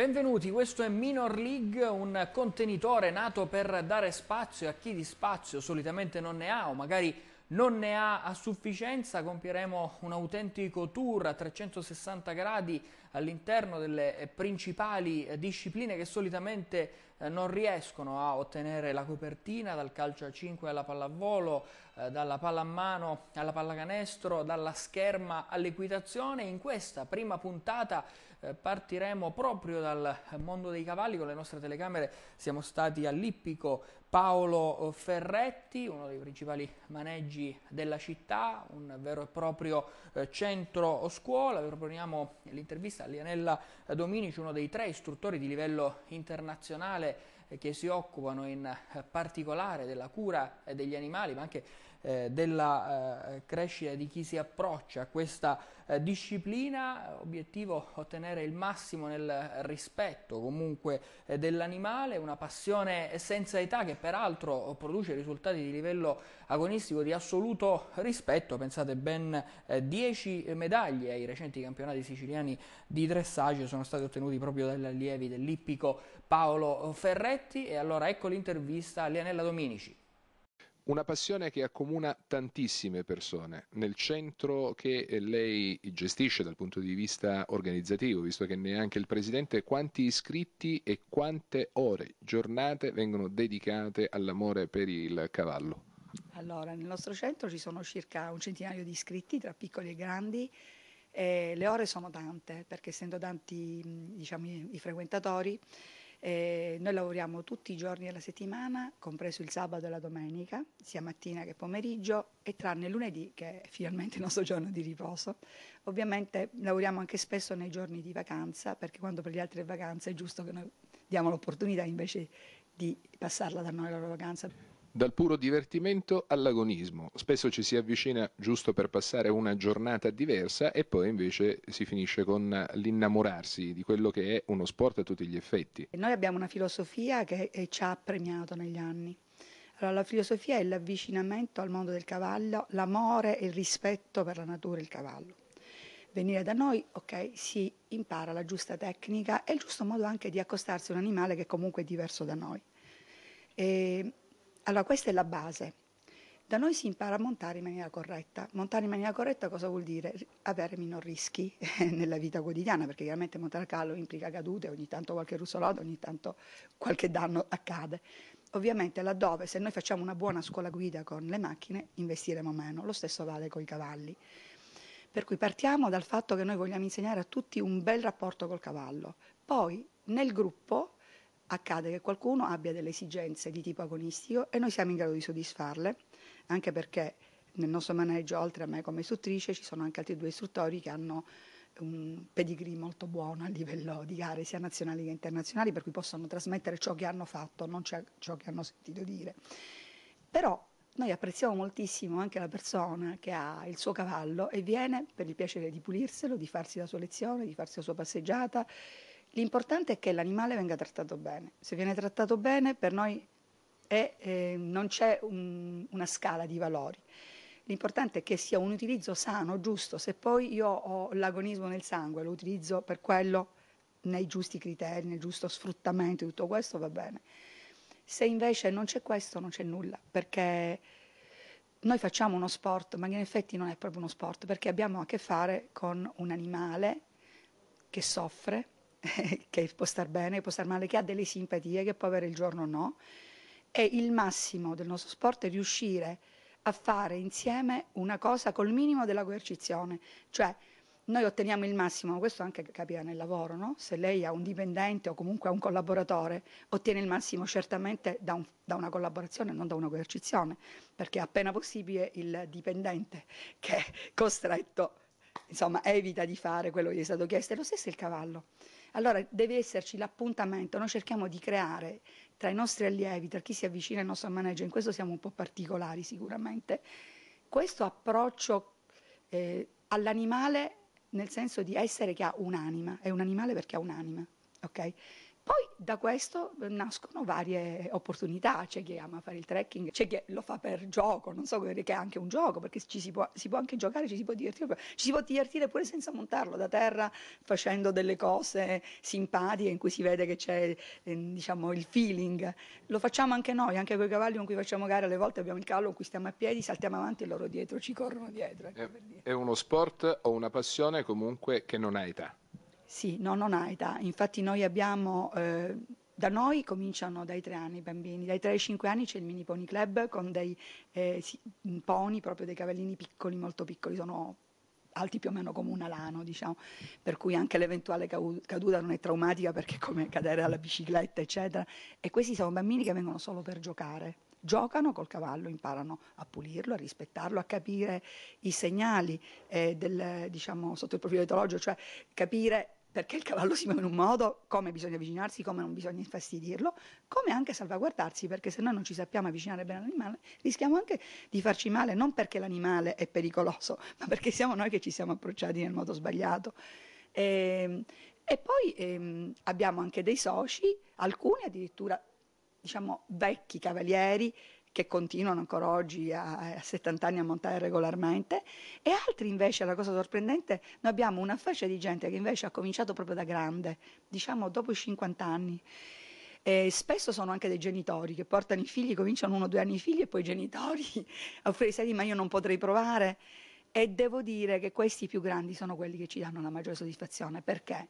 Benvenuti, questo è Minor League, un contenitore nato per dare spazio a chi di spazio solitamente non ne ha o magari non ne ha a sufficienza. Compieremo un autentico tour a 360 gradi all'interno delle principali discipline che solitamente eh, non riescono a ottenere la copertina dal calcio a 5 alla pallavolo, eh, dalla palla a mano alla pallacanestro, dalla scherma all'equitazione. In questa prima puntata eh, partiremo proprio dal mondo dei cavalli con le nostre telecamere. Siamo stati all'Ippico Paolo Ferretti, uno dei principali maneggi della città, un vero e proprio centro scuola. Vi proponiamo l'intervista a Lianella Dominici, uno dei tre istruttori di livello internazionale che si occupano in eh, particolare della cura eh, degli animali, ma anche eh, della eh, crescita di chi si approccia a questa eh, disciplina, obiettivo ottenere il massimo nel rispetto comunque eh, dell'animale, una passione senza età che peraltro produce risultati di livello agonistico di assoluto rispetto, pensate ben 10 eh, medaglie ai recenti campionati siciliani di dressage sono stati ottenuti proprio dagli allievi dell'ippico Paolo Ferretti e allora ecco l'intervista a Lianella Dominici una passione che accomuna tantissime persone. Nel centro che eh, lei gestisce dal punto di vista organizzativo, visto che neanche il Presidente, quanti iscritti e quante ore, giornate vengono dedicate all'amore per il cavallo? Allora, nel nostro centro ci sono circa un centinaio di iscritti, tra piccoli e grandi. E le ore sono tante, perché essendo tanti diciamo, i frequentatori, eh, noi lavoriamo tutti i giorni della settimana, compreso il sabato e la domenica, sia mattina che pomeriggio e tranne lunedì che è finalmente il nostro giorno di riposo. Ovviamente lavoriamo anche spesso nei giorni di vacanza perché quando per le altre vacanze è giusto che noi diamo l'opportunità invece di passarla da noi la loro vacanza. Dal puro divertimento all'agonismo, spesso ci si avvicina giusto per passare una giornata diversa e poi invece si finisce con l'innamorarsi di quello che è uno sport a tutti gli effetti. Noi abbiamo una filosofia che eh, ci ha premiato negli anni. Allora, la filosofia è l'avvicinamento al mondo del cavallo, l'amore e il rispetto per la natura e il cavallo. Venire da noi, ok, si impara la giusta tecnica e il giusto modo anche di accostarsi a un animale che comunque è diverso da noi. E allora, questa è la base. Da noi si impara a montare in maniera corretta. Montare in maniera corretta cosa vuol dire? Avere minor rischi nella vita quotidiana, perché chiaramente montare a cavallo implica cadute, ogni tanto qualche russolato, ogni tanto qualche danno accade. Ovviamente laddove, se noi facciamo una buona scuola guida con le macchine, investiremo meno. Lo stesso vale con i cavalli. Per cui partiamo dal fatto che noi vogliamo insegnare a tutti un bel rapporto col cavallo. Poi nel gruppo accade che qualcuno abbia delle esigenze di tipo agonistico e noi siamo in grado di soddisfarle, anche perché nel nostro maneggio, oltre a me come istruttrice, ci sono anche altri due istruttori che hanno un pedigree molto buono a livello di gare sia nazionali che internazionali, per cui possono trasmettere ciò che hanno fatto, non ciò che hanno sentito dire. Però noi apprezziamo moltissimo anche la persona che ha il suo cavallo e viene per il piacere di pulirselo, di farsi la sua lezione, di farsi la sua passeggiata, L'importante è che l'animale venga trattato bene. Se viene trattato bene, per noi è, eh, non c'è un, una scala di valori. L'importante è che sia un utilizzo sano, giusto. Se poi io ho l'agonismo nel sangue, lo utilizzo per quello nei giusti criteri, nel giusto sfruttamento, tutto questo va bene. Se invece non c'è questo, non c'è nulla, perché noi facciamo uno sport, ma in effetti non è proprio uno sport, perché abbiamo a che fare con un animale che soffre, che può star bene, che può star male, che ha delle simpatie, che può avere il giorno no. E il massimo del nostro sport è riuscire a fare insieme una cosa col minimo della coercizione, cioè noi otteniamo il massimo, questo anche capita nel lavoro, no? se lei ha un dipendente o comunque ha un collaboratore, ottiene il massimo certamente da, un, da una collaborazione, non da una coercizione, perché è appena possibile il dipendente che è costretto, insomma, evita di fare quello che gli è stato chiesto, e lo stesso è il cavallo. Allora deve esserci l'appuntamento, noi cerchiamo di creare tra i nostri allievi, tra chi si avvicina al nostro manager, in questo siamo un po' particolari sicuramente, questo approccio eh, all'animale nel senso di essere che ha un'anima, è un animale perché ha un'anima, ok? Poi da questo eh, nascono varie opportunità, c'è chi ama fare il trekking, c'è chi lo fa per gioco, non so che è anche un gioco, perché ci si può, si può anche giocare, ci si può divertire, ci si può divertire pure senza montarlo da terra, facendo delle cose simpatiche in cui si vede che c'è eh, diciamo, il feeling. Lo facciamo anche noi, anche con i cavalli con cui facciamo gare, alle volte abbiamo il callo con cui stiamo a piedi, saltiamo avanti e loro dietro, ci corrono dietro. Ecco è, è uno sport o una passione comunque che non ha età. Sì, no, non ha età. Infatti noi abbiamo, eh, da noi cominciano dai tre anni i bambini, dai tre ai cinque anni c'è il mini pony club con dei eh, pony, proprio dei cavallini piccoli, molto piccoli, sono alti più o meno come un alano, diciamo, per cui anche l'eventuale caduta non è traumatica perché è come cadere alla bicicletta, eccetera. E questi sono bambini che vengono solo per giocare. Giocano col cavallo, imparano a pulirlo, a rispettarlo, a capire i segnali eh, del, diciamo, sotto il profilo etologico, cioè capire perché il cavallo si muove in un modo, come bisogna avvicinarsi, come non bisogna infastidirlo, come anche salvaguardarsi, perché se noi non ci sappiamo avvicinare bene all'animale, rischiamo anche di farci male, non perché l'animale è pericoloso, ma perché siamo noi che ci siamo approcciati nel modo sbagliato. E, ehm, e poi ehm, abbiamo anche dei soci, alcuni addirittura diciamo vecchi cavalieri che continuano ancora oggi a, a 70 anni a montare regolarmente, e altri invece, la cosa sorprendente, noi abbiamo una fascia di gente che invece ha cominciato proprio da grande, diciamo dopo i 50 anni. E spesso sono anche dei genitori che portano i figli, cominciano uno o due anni i figli e poi i genitori a offrire i sedi, ma io non potrei provare. E devo dire che questi più grandi sono quelli che ci danno la maggiore soddisfazione perché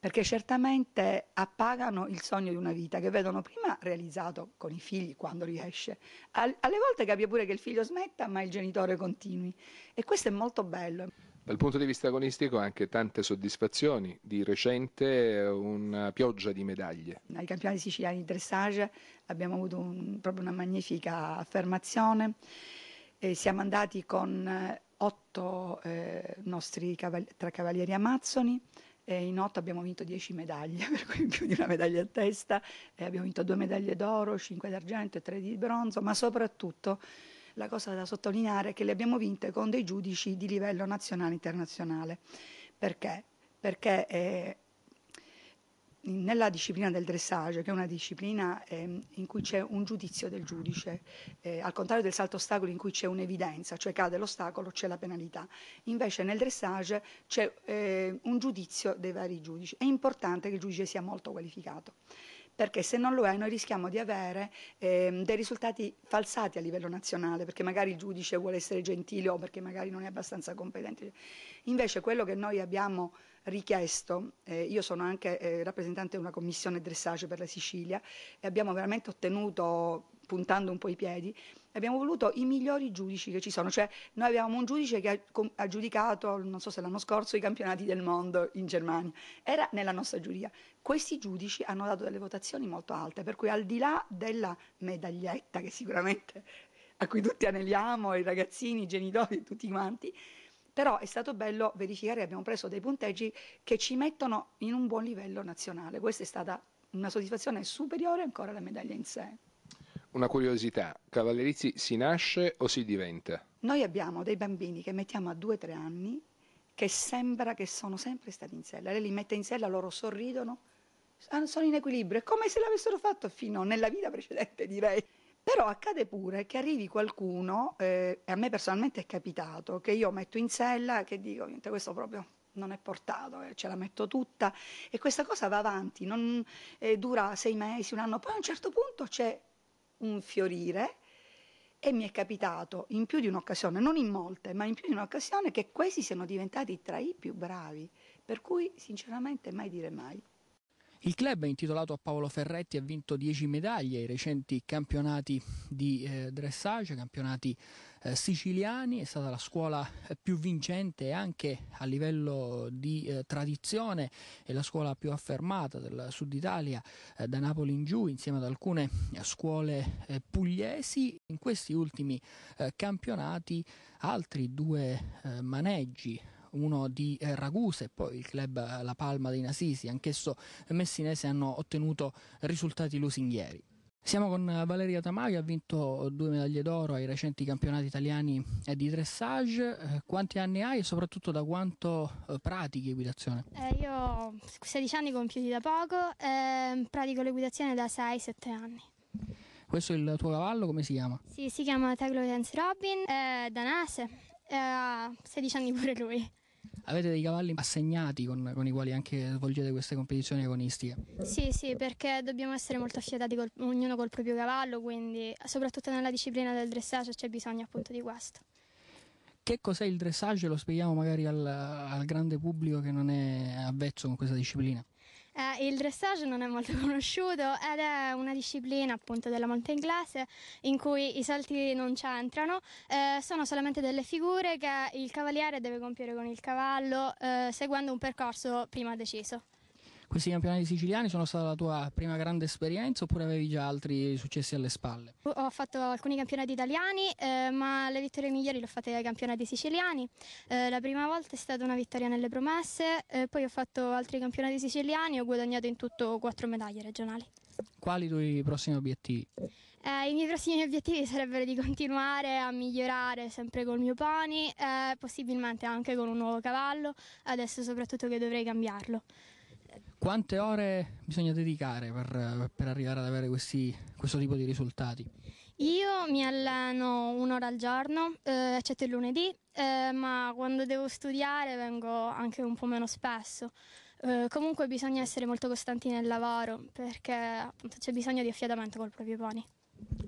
perché certamente appagano il sogno di una vita che vedono prima realizzato con i figli quando riesce. Al, alle volte capita pure che il figlio smetta, ma il genitore continui e questo è molto bello. Dal punto di vista agonistico anche tante soddisfazioni, di recente una pioggia di medaglie. Ai campionati siciliani di dressage abbiamo avuto un, proprio una magnifica affermazione, e siamo andati con eh, otto eh, nostri cavali- tra cavalieri amazzoni, eh, in otto abbiamo vinto dieci medaglie, per cui più di una medaglia a testa, eh, abbiamo vinto due medaglie d'oro, cinque d'argento e tre di bronzo, ma soprattutto la cosa da sottolineare è che le abbiamo vinte con dei giudici di livello nazionale e internazionale. Perché? Perché eh, nella disciplina del dressage, che è una disciplina eh, in cui c'è un giudizio del giudice, eh, al contrario del salto ostacoli in cui c'è un'evidenza, cioè cade l'ostacolo, c'è la penalità, invece nel dressage c'è eh, un giudizio dei vari giudici. È importante che il giudice sia molto qualificato perché se non lo è noi rischiamo di avere ehm, dei risultati falsati a livello nazionale, perché magari il giudice vuole essere gentile o perché magari non è abbastanza competente. Invece quello che noi abbiamo richiesto, eh, io sono anche eh, rappresentante di una commissione dressage per la Sicilia e abbiamo veramente ottenuto, puntando un po' i piedi, abbiamo voluto i migliori giudici che ci sono, cioè noi avevamo un giudice che ha, ha giudicato, non so se l'anno scorso, i campionati del mondo in Germania, era nella nostra giuria. Questi giudici hanno dato delle votazioni molto alte, per cui al di là della medaglietta che sicuramente a cui tutti aneliamo, i ragazzini, i genitori, tutti quanti, però è stato bello verificare che abbiamo preso dei punteggi che ci mettono in un buon livello nazionale. Questa è stata una soddisfazione superiore ancora alla medaglia in sé. Una curiosità, Cavallerizzi si nasce o si diventa? Noi abbiamo dei bambini che mettiamo a 2-3 anni che sembra che sono sempre stati in sella. Lei li mette in sella, loro sorridono, ah, sono in equilibrio, è come se l'avessero fatto fino nella vita precedente, direi. Però accade pure che arrivi qualcuno, eh, e a me personalmente è capitato, che io metto in sella, che dico, niente, questo proprio non è portato, eh, ce la metto tutta e questa cosa va avanti, non, eh, dura sei mesi, un anno, poi a un certo punto c'è un fiorire e mi è capitato in più di un'occasione, non in molte, ma in più di un'occasione che questi siano diventati tra i più bravi, per cui sinceramente mai dire mai. Il club è intitolato a Paolo Ferretti, ha vinto 10 medaglie ai recenti campionati di eh, dressage, campionati eh, siciliani, è stata la scuola eh, più vincente anche a livello di eh, tradizione e la scuola più affermata del sud Italia eh, da Napoli in giù insieme ad alcune eh, scuole pugliesi. In questi ultimi campionati altri due maneggi uno di eh, Ragusa e poi il club eh, La Palma dei Nasisi, anch'esso eh, messinese, hanno ottenuto risultati lusinghieri. Siamo con eh, Valeria Tamari, ha vinto due medaglie d'oro ai recenti campionati italiani di dressage. Quanti anni hai e soprattutto da quanto pratichi guidazione? Eh, io ho 16 anni compiuti da poco, eh, pratico l'equitazione da 6-7 anni. Questo è il tuo cavallo, come si chiama? Sì, si chiama Taglo Dance Robin, è danese, ha 16 anni pure lui. Avete dei cavalli assegnati con, con, i quali anche svolgete queste competizioni agonistiche? Sì, sì, perché dobbiamo essere molto affiatati col, ognuno col proprio cavallo, quindi soprattutto nella disciplina del dressage c'è bisogno appunto di questo. Che cos'è il dressage? Lo spieghiamo magari al, al grande pubblico che non è avvezzo con questa disciplina. Eh, il dressage non è molto conosciuto ed è una disciplina appunto della monta inglese in cui i salti non c'entrano, eh, sono solamente delle figure che il cavaliere deve compiere con il cavallo eh, seguendo un percorso prima deciso. Questi campionati siciliani sono stata la tua prima grande esperienza oppure avevi già altri successi alle spalle? Ho fatto alcuni campionati italiani, eh, ma le vittorie migliori le ho fatte ai campionati siciliani. Eh, la prima volta è stata una vittoria nelle promesse, eh, poi ho fatto altri campionati siciliani e ho guadagnato in tutto quattro medaglie regionali. Quali i tuoi prossimi obiettivi? Eh, I miei prossimi obiettivi sarebbero di continuare a migliorare sempre col mio pony, eh, possibilmente anche con un nuovo cavallo, adesso soprattutto che dovrei cambiarlo. Quante ore bisogna dedicare per, per arrivare ad avere questi, questo tipo di risultati? Io mi alleno un'ora al giorno, eh, eccetto il lunedì, eh, ma quando devo studiare vengo anche un po' meno spesso. Eh, comunque bisogna essere molto costanti nel lavoro perché appunto, c'è bisogno di affiatamento col proprio pony.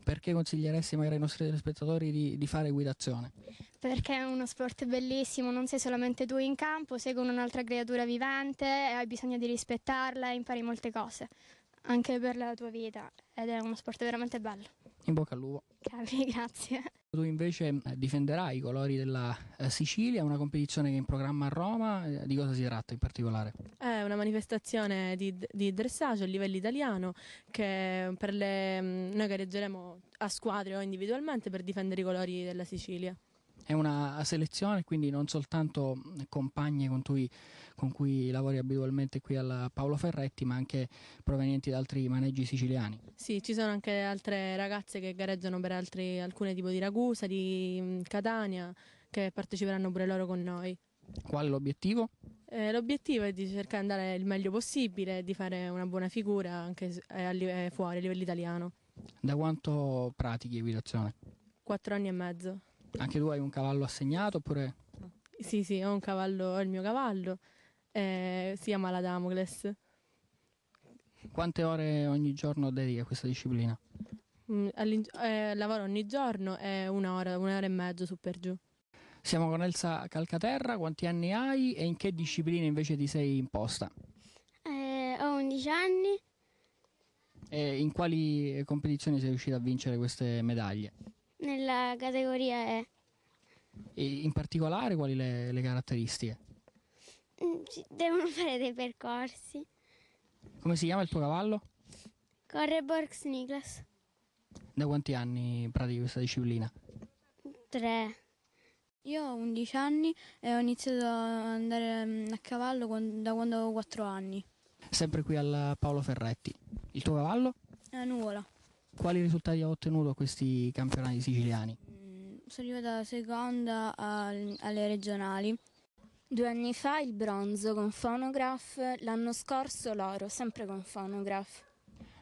Perché consiglieresti magari ai nostri telespettatori di, di fare guidazione? perché è uno sport bellissimo, non sei solamente tu in campo, sei con un'altra creatura vivente, e hai bisogno di rispettarla e impari molte cose, anche per la tua vita, ed è uno sport veramente bello. In bocca al lupo. Capi, grazie. Tu invece eh, difenderai i colori della eh, Sicilia, una competizione che è in programma a Roma, eh, di cosa si tratta in particolare? È una manifestazione di, di dressage a livello italiano che mm, per le, mm, noi gareggeremo a squadre o individualmente per difendere i colori della Sicilia è una selezione, quindi non soltanto compagne con cui, con cui lavori abitualmente qui al Paolo Ferretti, ma anche provenienti da altri maneggi siciliani. Sì, ci sono anche altre ragazze che gareggiano per altri, alcune tipo di Ragusa, di Catania, che parteciperanno pure loro con noi. Qual è l'obiettivo? Eh, l'obiettivo è di cercare di andare il meglio possibile, di fare una buona figura anche eh, eh, fuori a livello italiano. Da quanto pratichi equitazione? Quattro anni e mezzo. Anche tu hai un cavallo assegnato oppure? Sì, sì, ho un cavallo, ho il mio cavallo, eh, si chiama la Damocles. Quante ore ogni giorno dedichi a questa disciplina? Mm, eh, lavoro ogni giorno e un'ora, un'ora e mezzo su per giù. Siamo con Elsa Calcaterra, quanti anni hai e in che disciplina invece ti sei imposta? Eh, ho 11 anni. E in quali competizioni sei riuscita a vincere queste medaglie? nella categoria E. E in particolare quali le, le caratteristiche? Mm, devono fare dei percorsi. Come si chiama il tuo cavallo? Corre Borgs Niklas. Da quanti anni pratichi questa disciplina? Tre. Io ho 11 anni e ho iniziato ad andare mm, a cavallo da quando avevo 4 anni. Sempre qui al Paolo Ferretti. Il tuo cavallo? La nuvola. Quali risultati ha ottenuto questi campionati siciliani? Mm, sono arrivata seconda alle regionali. Due anni fa il bronzo con Phonograph, l'anno scorso l'oro, sempre con Phonograph.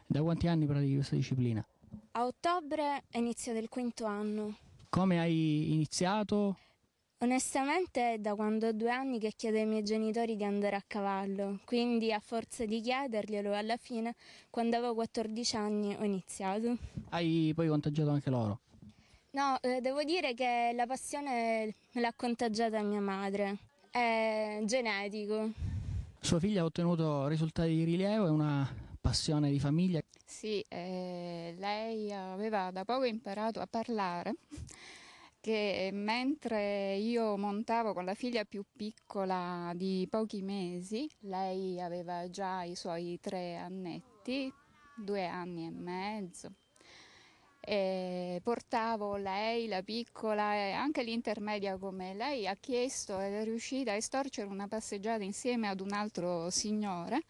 Da quanti anni pratichi questa disciplina? A ottobre è iniziato il quinto anno. Come hai iniziato? Onestamente è da quando ho due anni che chiedo ai miei genitori di andare a cavallo, quindi a forza di chiederglielo alla fine, quando avevo 14 anni, ho iniziato. Hai poi contagiato anche loro? No, eh, devo dire che la passione l'ha contagiata mia madre, è genetico. Sua figlia ha ottenuto risultati di rilievo è una passione di famiglia? Sì, eh, lei aveva da poco imparato a parlare che mentre io montavo con la figlia più piccola di pochi mesi, lei aveva già i suoi tre annetti, due anni e mezzo, e portavo lei, la piccola e anche l'intermedia come lei ha chiesto ed è riuscita a estorcere una passeggiata insieme ad un altro signore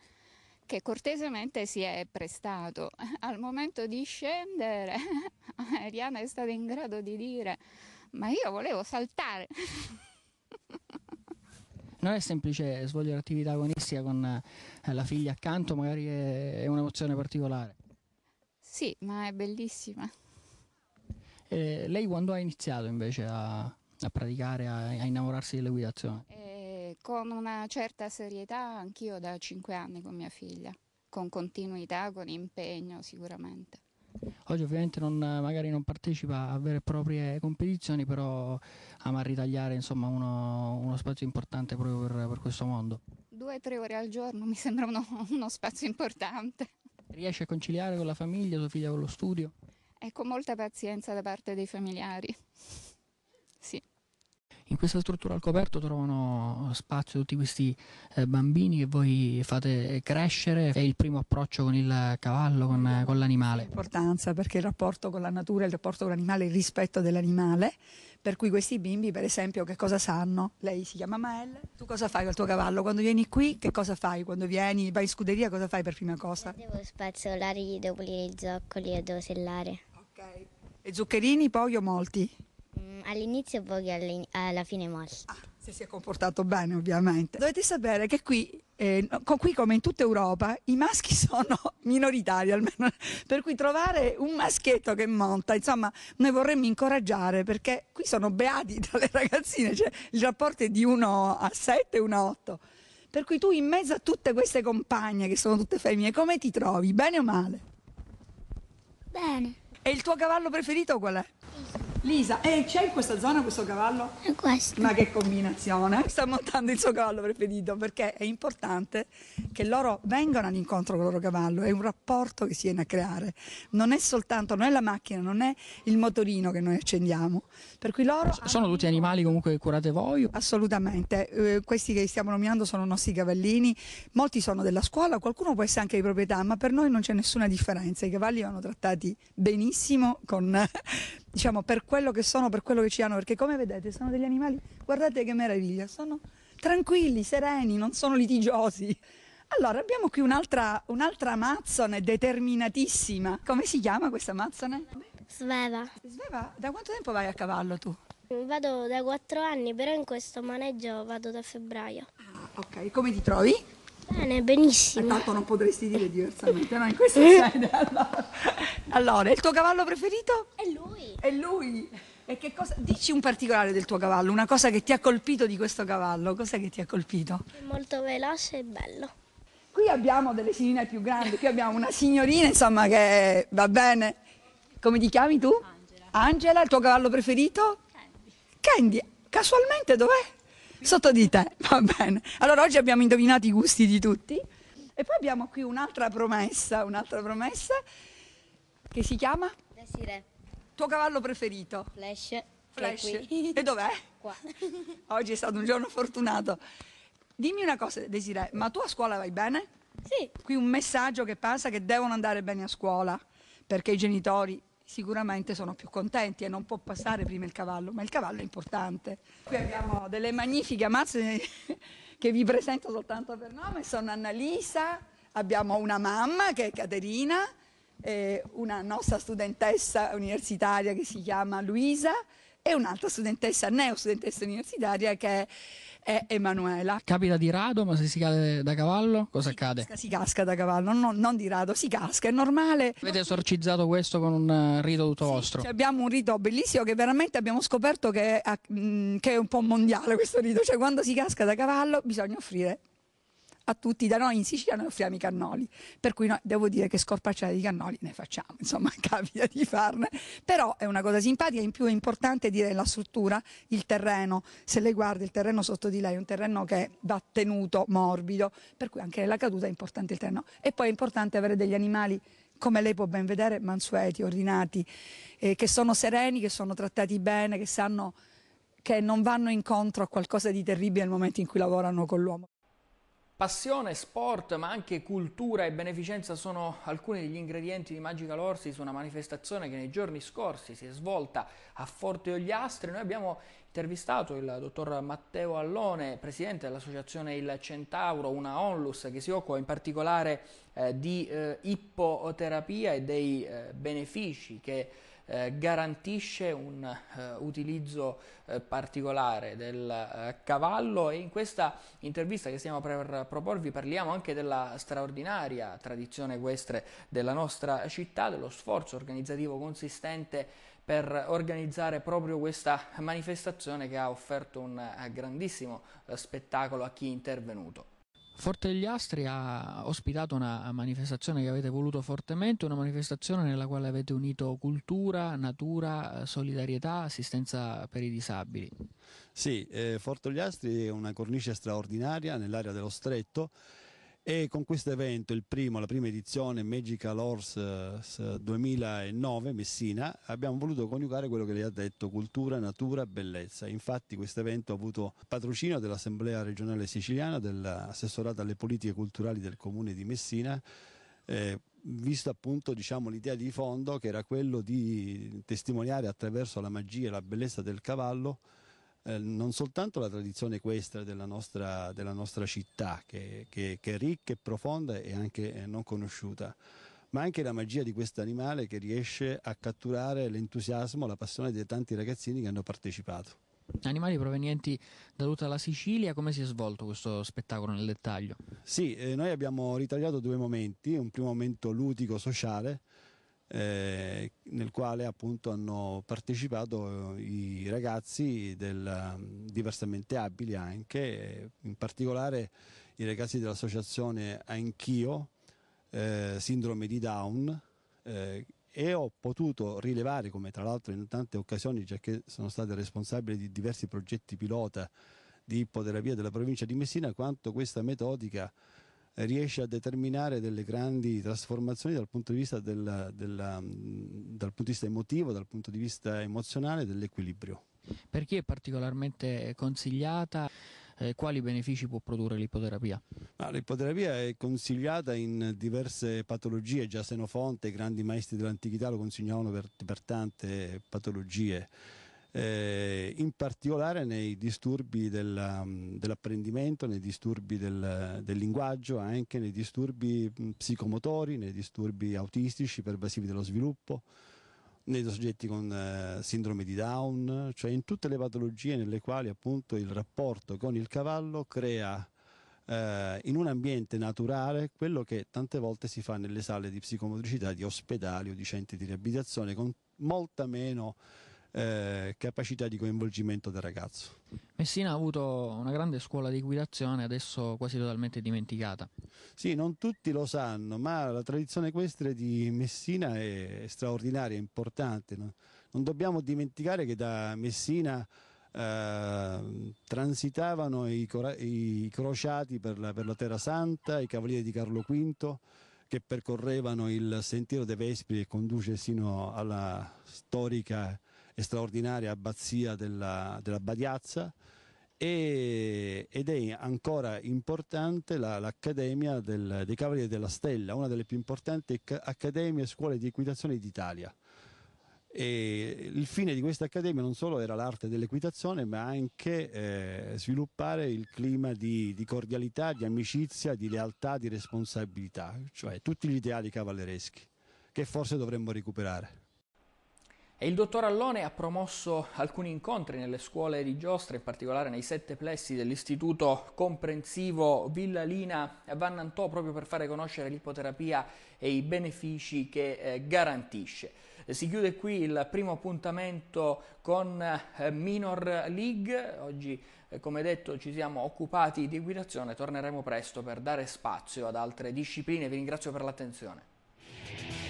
che cortesemente si è prestato. Al momento di scendere, Ariana è stata in grado di dire ma io volevo saltare. non è semplice svolgere attività agonistica con eh, la figlia accanto, magari è, un'emozione particolare. Sì, ma è bellissima. Eh, lei quando ha iniziato invece a, a praticare, a, a, innamorarsi dell'equitazione? Eh, con una certa serietà, anch'io da cinque anni con mia figlia, con continuità, con impegno sicuramente. Oggi ovviamente non, magari non partecipa a vere e proprie competizioni, però ama ritagliare insomma, uno, uno spazio importante proprio per, per questo mondo. Due o tre ore al giorno mi sembra uno, uno spazio importante. Riesce a conciliare con la famiglia, sua figlia con lo studio? E con molta pazienza da parte dei familiari. In questa struttura al coperto trovano spazio tutti questi eh, bambini che voi fate crescere, è il primo approccio con il cavallo, con, eh, con l'animale. L'importanza perché il rapporto con la natura, il rapporto con l'animale, il rispetto dell'animale, per cui questi bimbi per esempio che cosa sanno? Lei si chiama Mael, tu cosa fai col tuo cavallo? Quando vieni qui che cosa fai? Quando vieni, vai in scuderia cosa fai per prima cosa? Io devo spazzolare, devo pulire i zoccoli e devo sellare. Ok. E zuccherini poi o molti? all'inizio e poi all'in- alla fine morsi. Ah, se si è comportato bene ovviamente. Dovete sapere che qui eh, qui come in tutta Europa i maschi sono minoritari almeno, per cui trovare un maschietto che monta, insomma, noi vorremmo incoraggiare perché qui sono beati tra le ragazzine, cioè il rapporto è di 1 a 7, 1 a 8. Per cui tu in mezzo a tutte queste compagne che sono tutte femmine, come ti trovi? Bene o male? Bene. E il tuo cavallo preferito qual è? Lisa, e c'è in questa zona questo cavallo? È questo. Ma che combinazione. Sta montando il suo cavallo preferito perché è importante che loro vengano all'incontro con il loro cavallo, è un rapporto che si viene a creare. Non è soltanto, non è la macchina, non è il motorino che noi accendiamo. Per cui loro... Sono tutti animali comunque che curate voi? Assolutamente, eh, questi che stiamo nominando sono i nostri cavallini, molti sono della scuola, qualcuno può essere anche di proprietà, ma per noi non c'è nessuna differenza, i cavalli vanno trattati benissimo con, diciamo, per quello che sono, per quello che ci hanno, perché come vedete sono degli animali, guardate che meraviglia, sono tranquilli, sereni, non sono litigiosi. Allora, abbiamo qui un'altra, un'altra amazzone determinatissima. Come si chiama questa amazzone? Sveva. Sveva, da quanto tempo vai a cavallo tu? Vado da quattro anni, però in questo maneggio vado da febbraio. Ah, ok, come ti trovi? Bene, benissimo. Intanto non potresti dire diversamente, ma in questo sede allora. Allora, il tuo cavallo preferito? È lui! E che cosa... Dici un particolare del tuo cavallo, una cosa che ti ha colpito di questo cavallo, Cos'è che ti ha colpito? È molto veloce e bello. Qui abbiamo delle signorine più grandi, qui abbiamo una signorina insomma che va bene. Come ti chiami tu? Angela. Angela, il tuo cavallo preferito? Candy. Candy, casualmente dov'è? Sotto di te, va bene. Allora oggi abbiamo indovinato i gusti di tutti. E poi abbiamo qui un'altra promessa, un'altra promessa che si chiama? Desiree. Tuo cavallo preferito? Flash. Flash. E dov'è? Qua. Oggi è stato un giorno fortunato. Dimmi una cosa, Desiree, ma tu a scuola vai bene? Sì. Qui un messaggio che passa che devono andare bene a scuola, perché i genitori sicuramente sono più contenti e non può passare prima il cavallo, ma il cavallo è importante. Qui abbiamo delle magnifiche mazze che vi presento soltanto per nome, sono Annalisa, abbiamo una mamma che è Caterina, eh, una nostra studentessa universitaria che si chiama Luisa e un'altra studentessa, neo studentessa universitaria che è Emanuela. Capita di rado, ma se si cade da cavallo cosa si accade? Casca, si casca da cavallo, non, non, di rado, si casca, è normale. Avete esorcizzato questo con un eh, rito tutto sì, vostro? Cioè abbiamo un rito bellissimo che veramente abbiamo scoperto che è, che è un po' mondiale questo rito, cioè quando si casca da cavallo bisogna offrire a tutti da noi in Sicilia noi offriamo i cannoli, per cui no, devo dire che scorpacciate di cannoli ne facciamo, insomma capita di farne, però è una cosa simpatica, in più è importante dire la struttura, il terreno, se lei guarda il terreno sotto di lei è un terreno che va tenuto morbido, per cui anche nella caduta è importante il terreno e poi è importante avere degli animali come lei può ben vedere, mansueti, ordinati, eh, che sono sereni, che sono trattati bene, che sanno che non vanno incontro a qualcosa di terribile nel momento in cui lavorano con l'uomo. Passione, sport, ma anche cultura e beneficenza sono alcuni degli ingredienti di Magical Lorsi su una manifestazione che nei giorni scorsi si è svolta a Forte Ogliastri. Noi abbiamo intervistato il dottor Matteo Allone, presidente dell'associazione Il Centauro, una onlus che si occupa in particolare eh, di eh, ippoterapia e dei eh, benefici che eh, garantisce un eh, utilizzo eh, particolare del eh, cavallo e in questa intervista che stiamo per proporvi parliamo anche della straordinaria tradizione equestre della nostra città, dello sforzo organizzativo consistente per organizzare proprio questa manifestazione che ha offerto un eh, grandissimo spettacolo a chi è intervenuto. Forte degli Astri ha ospitato una manifestazione che avete voluto fortemente, una manifestazione nella quale avete unito cultura, natura, solidarietà, assistenza per i disabili. Sì, eh, Forte degli Astri è una cornice straordinaria nell'area dello stretto e con questo evento, il primo, la prima edizione Magical Horse 2009 eh, Messina, abbiamo voluto coniugare quello che lei ha detto, cultura, natura, bellezza. Infatti questo evento ha avuto patrocinio dell'Assemblea regionale siciliana, dell'assessorato alle politiche culturali del comune di Messina, eh, visto appunto diciamo, l'idea di fondo che era quello di testimoniare attraverso la magia e la bellezza del cavallo eh, non soltanto la tradizione equestre della nostra, della nostra città, che, che, che, è ricca e profonda e anche eh, non conosciuta, ma anche la magia di questo animale che riesce a catturare l'entusiasmo, la passione dei tanti ragazzini che hanno partecipato. Animali provenienti da tutta la Sicilia, come si è svolto questo spettacolo nel dettaglio? Sì, eh, noi abbiamo ritagliato due momenti, un primo momento ludico sociale eh, nel quale appunto hanno partecipato eh, i ragazzi del, mm, diversamente abili anche, eh, in particolare i ragazzi dell'associazione Anch'io, eh, Sindrome di Down, eh, e ho potuto rilevare, come tra l'altro in tante occasioni, già che sono stato responsabile di diversi progetti pilota di ippoterapia della provincia di Messina, quanto questa metodica riesce a determinare delle grandi trasformazioni dal punto di vista, del, della, um, dal punto di vista emotivo, dal punto di vista emozionale dell'equilibrio. Per chi è particolarmente consigliata? Eh, quali benefici può produrre l'ipoterapia? l'ipoterapia è consigliata in diverse patologie, già Senofonte, i grandi maestri dell'antichità lo consigliavano per, per tante patologie eh, in particolare nei disturbi della, mm, dell'apprendimento, nei disturbi del, del, linguaggio, anche nei disturbi mm, psicomotori, nei disturbi autistici pervasivi dello sviluppo, nei soggetti con eh, sindrome di Down, cioè in tutte le patologie nelle quali appunto il rapporto con il cavallo crea eh, in un ambiente naturale quello che tante volte si fa nelle sale di psicomotricità di ospedali o di centri di riabilitazione con molta meno eh, capacità di coinvolgimento del ragazzo. Messina ha avuto una grande scuola di guidazione, adesso quasi totalmente dimenticata. Sì, non tutti lo sanno, ma la tradizione equestre di Messina è straordinaria, è importante. No? Non dobbiamo dimenticare che da Messina eh, transitavano i, i crociati per la, per la Terra Santa, i cavalieri di Carlo V, che percorrevano il sentiero dei Vespri e conduce sino alla storica e straordinaria abbazia della, della Badiazza e, ed è ancora importante la, l'Accademia del, dei Cavalieri della Stella, una delle più importanti accademie e scuole di equitazione d'Italia. E il fine di questa accademia non solo era l'arte dell'equitazione, ma anche eh, sviluppare il clima di, di, cordialità, di amicizia, di lealtà, di responsabilità, cioè tutti gli ideali cavallereschi che forse dovremmo recuperare. E il dottor Allone ha promosso alcuni incontri nelle scuole di giostra, in particolare nei sette plessi dell'istituto comprensivo Villa Lina a Vannantò, proprio per fare conoscere l'ipoterapia e i benefici che eh, garantisce. Eh, si chiude qui il primo appuntamento con eh, Minor League, oggi eh, come detto ci siamo occupati di guidazione, torneremo presto per dare spazio ad altre discipline, vi ringrazio per l'attenzione.